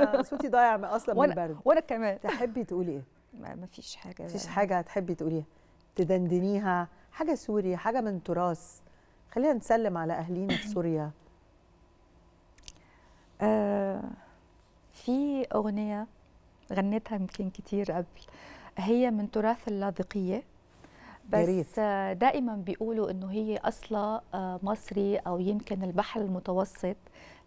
آه، صوتي ضايع اصلا من البرد وانا كمان تحبي تقولي ايه ما فيش حاجه مفيش حاجه هتحبي تقوليها تدندنيها حاجه سوري حاجه من تراث خلينا نسلم على اهالينا في سوريا آه في اغنيه غنيتها يمكن كتير قبل هي من تراث اللاذقيه بس دائما بيقولوا انه هي اصلا آه، مصري او يمكن البحر المتوسط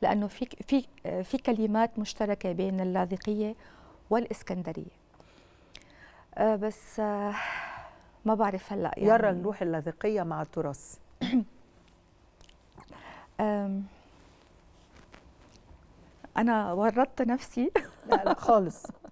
لانه في في في كلمات مشتركه بين اللاذقيه والاسكندريه آه، بس آه، ما بعرف هلا يعني يلا نروح اللاذقيه مع التراث انا ورطت نفسي لا لا خالص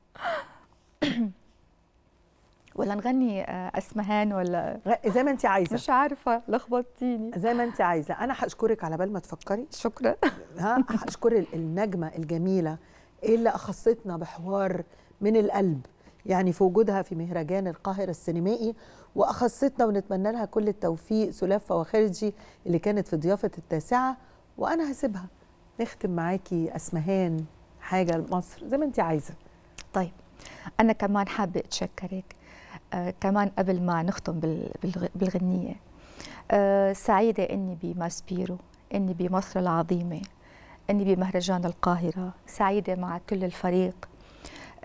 ولا نغني آه، اسمهان ولا زي ما انت عايزه مش عارفه لخبطتيني زي ما انت عايزه انا هشكرك على بال ما تفكري شكرا ها هشكر النجمه الجميله اللي اخصتنا بحوار من القلب يعني في وجودها في مهرجان القاهرة السينمائي وأخصتنا ونتمنى لها كل التوفيق سلافه فواخرجي اللي كانت في ضيافة التاسعة وأنا هسيبها نختم معاكي أسمهان حاجة لمصر زي ما أنت عايزة طيب أنا كمان حابة أتشكرك آه، كمان قبل ما نختم بالغنية آه، سعيدة أني بماسبيرو أني بمصر العظيمة أني بمهرجان القاهرة سعيدة مع كل الفريق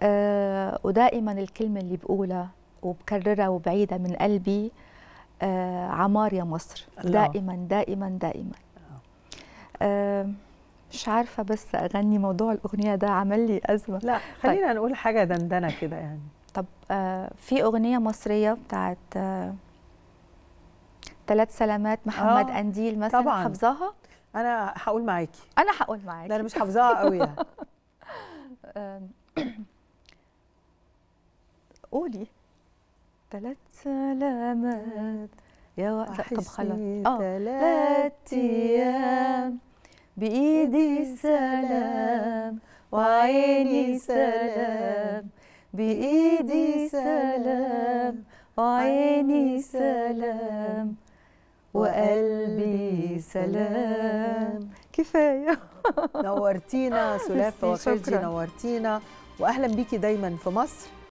آه، ودائما الكلمة اللي بقولها وبكررها وبعيدها من قلبي عمار يا مصر الله. دائما دائما دائما مش عارفة بس أغني موضوع الأغنية ده عمل لي أزمة لا طيب. خلينا نقول حاجة دندنة كده يعني طب آه، في اغنيه مصريه بتاعت ثلاث آه، سلامات محمد آه انديل مثلا طبعا حفظها انا هقول معاكي انا هقول معاكي لا انا مش حافظاها قوي يعني قولي ثلاث سلامات يا وقت طب خلاص اه ثلاث ايام بايدي سلام وعيني سلام بإيدي سلام وعيني سلام وقلبي سلام كفاية نورتينا سلافة وخلدي نورتينا وأهلا بيكي دايما في مصر